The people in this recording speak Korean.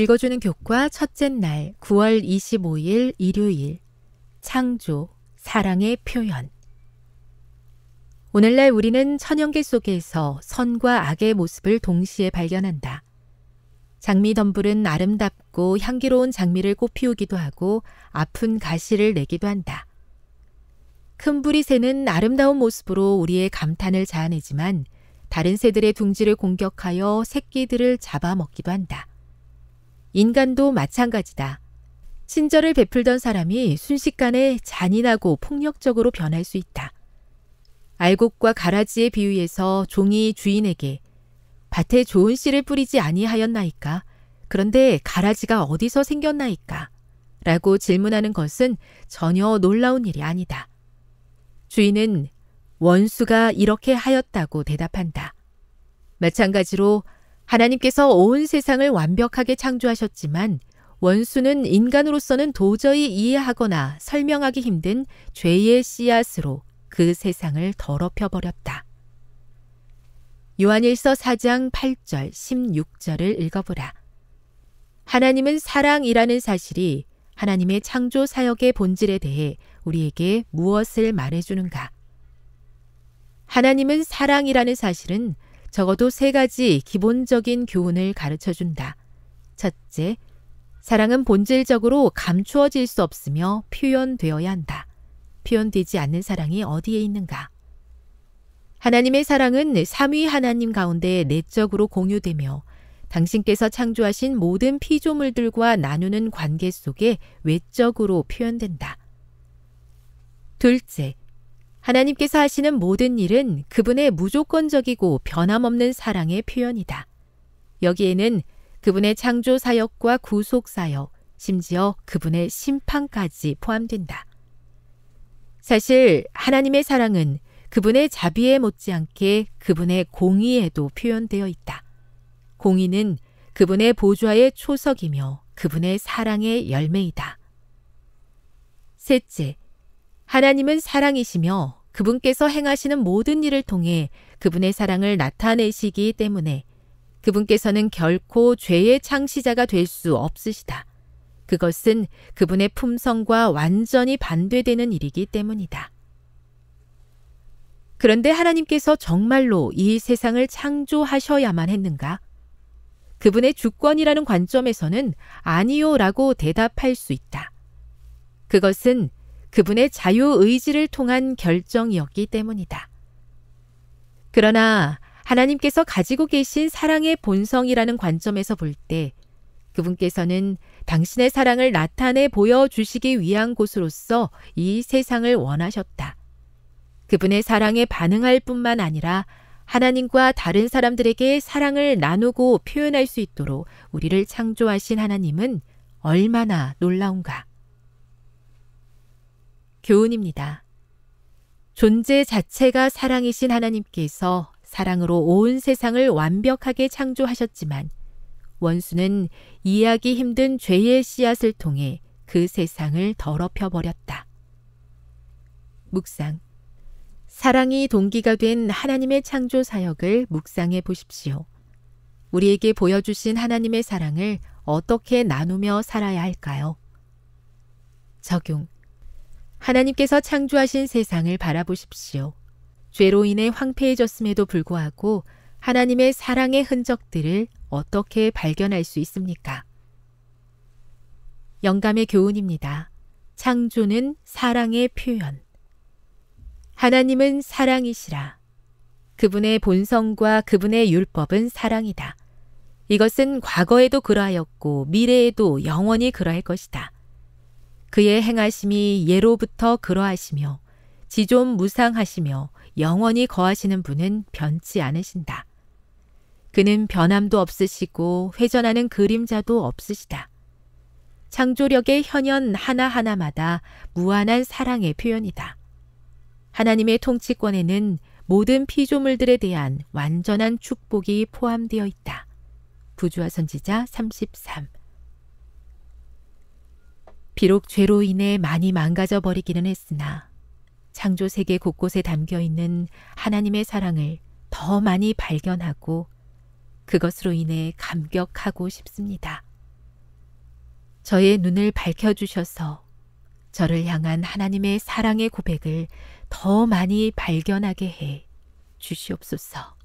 읽어주는 교과 첫째 날 9월 25일 일요일 창조 사랑의 표현 오늘날 우리는 천연계 속에서 선과 악의 모습을 동시에 발견한다. 장미 덤불은 아름답고 향기로운 장미를 꽃피우기도 하고 아픈 가시를 내기도 한다. 큰 불이 새는 아름다운 모습으로 우리의 감탄을 자아내지만 다른 새들의 둥지를 공격하여 새끼들을 잡아먹기도 한다. 인간도 마찬가지다. 친절을 베풀던 사람이 순식간에 잔인하고 폭력적으로 변할 수 있다. 알곡과 가라지에 비유해서 종이 주인에게 밭에 좋은 씨를 뿌리지 아니하였나이까? 그런데 가라지가 어디서 생겼나이까? 라고 질문하는 것은 전혀 놀라운 일이 아니다. 주인은 원수가 이렇게 하였다고 대답한다. 마찬가지로 하나님께서 온 세상을 완벽하게 창조하셨지만 원수는 인간으로서는 도저히 이해하거나 설명하기 힘든 죄의 씨앗으로 그 세상을 더럽혀버렸다. 요한일서 4장 8절 16절을 읽어보라. 하나님은 사랑이라는 사실이 하나님의 창조 사역의 본질에 대해 우리에게 무엇을 말해주는가? 하나님은 사랑이라는 사실은 적어도 세 가지 기본적인 교훈을 가르쳐 준다. 첫째, 사랑은 본질적으로 감추어질 수 없으며 표현되어야 한다. 표현되지 않는 사랑이 어디에 있는가? 하나님의 사랑은 3위 하나님 가운데 내적으로 공유되며 당신께서 창조하신 모든 피조물들과 나누는 관계 속에 외적으로 표현된다. 둘째, 하나님께서 하시는 모든 일은 그분의 무조건적이고 변함없는 사랑의 표현이다. 여기에는 그분의 창조 사역과 구속 사역, 심지어 그분의 심판까지 포함된다. 사실 하나님의 사랑은 그분의 자비에 못지않게 그분의 공의에도 표현되어 있다. 공의는 그분의 보좌의 초석이며 그분의 사랑의 열매이다. 셋째, 하나님은 사랑이시며 그분께서 행하시는 모든 일을 통해 그분의 사랑을 나타내시기 때문에 그분께서는 결코 죄의 창시자가 될 수 없으시다. 그것은 그분의 품성과 완전히 반대되는 일이기 때문이다. 그런데 하나님께서 정말로 이 세상을 창조하셔야만 했는가? 그분의 주권이라는 관점에서는 아니요라고 대답할 수 있다. 그것은 그분의 자유의지를 통한 결정이었기 때문이다. 그러나 하나님께서 가지고 계신 사랑의 본성이라는 관점에서 볼 때 그분께서는 당신의 사랑을 나타내 보여주시기 위한 곳으로서 이 세상을 원하셨다. 그분의 사랑에 반응할 뿐만 아니라 하나님과 다른 사람들에게 사랑을 나누고 표현할 수 있도록 우리를 창조하신 하나님은 얼마나 놀라운가. 교훈입니다. 존재 자체가 사랑이신 하나님께서 사랑으로 온 세상을 완벽하게 창조하셨지만 원수는 이해하기 힘든 죄의 씨앗을 통해 그 세상을 더럽혀 버렸다. 묵상. 사랑이 동기가 된 하나님의 창조 사역을 묵상해 보십시오. 우리에게 보여주신 하나님의 사랑을 어떻게 나누며 살아야 할까요? 적용. 하나님께서 창조하신 세상을 바라보십시오. 죄로 인해 황폐해졌음에도 불구하고 하나님의 사랑의 흔적들을 어떻게 발견할 수 있습니까? 영감의 교훈입니다. 창조는 사랑의 표현. 하나님은 사랑이시라. 그분의 본성과 그분의 율법은 사랑이다. 이것은 과거에도 그러하였고 미래에도 영원히 그러할 것이다. 그의 행하심이 예로부터 그러하시며 지존 무상하시며 영원히 거하시는 분은 변치 않으신다. 그는 변함도 없으시고 회전하는 그림자도 없으시다. 창조력의 현현 하나하나마다 무한한 사랑의 표현이다. 하나님의 통치권에는 모든 피조물들에 대한 완전한 축복이 포함되어 있다. 부주와 선지자 33 비록 죄로 인해 많이 망가져 버리기는 했으나 창조 세계 곳곳에 담겨 있는 하나님의 사랑을 더 많이 발견하고 그것으로 인해 감격하고 싶습니다. 저의 눈을 밝혀주셔서 저를 향한 하나님의 사랑의 고백을 더 많이 발견하게 해 주시옵소서.